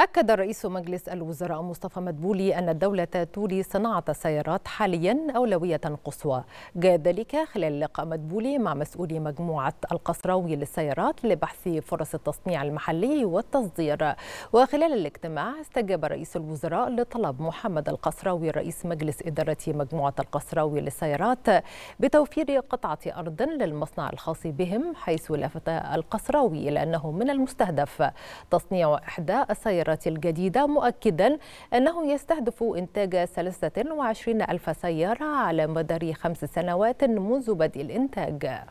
أكد رئيس مجلس الوزراء مصطفى مدبولي أن الدولة تولي صناعة السيارات حاليا أولوية قصوى جاء ذلك خلال لقاء مدبولي مع مسؤولي مجموعة القصراوي للسيارات لبحث فرص التصنيع المحلي والتصدير وخلال الاجتماع استجاب رئيس الوزراء لطلب محمد القصراوي رئيس مجلس إدارة مجموعة القصراوي للسيارات بتوفير قطعة أرض للمصنع الخاص بهم حيث لفت القصراوي إلى أنه من المستهدف تصنيع إحدى السيارات السيارات الجديدة مؤكدا أنه يستهدف إنتاج 23 ألف سيارة على مدار خمس سنوات منذ بدء الإنتاج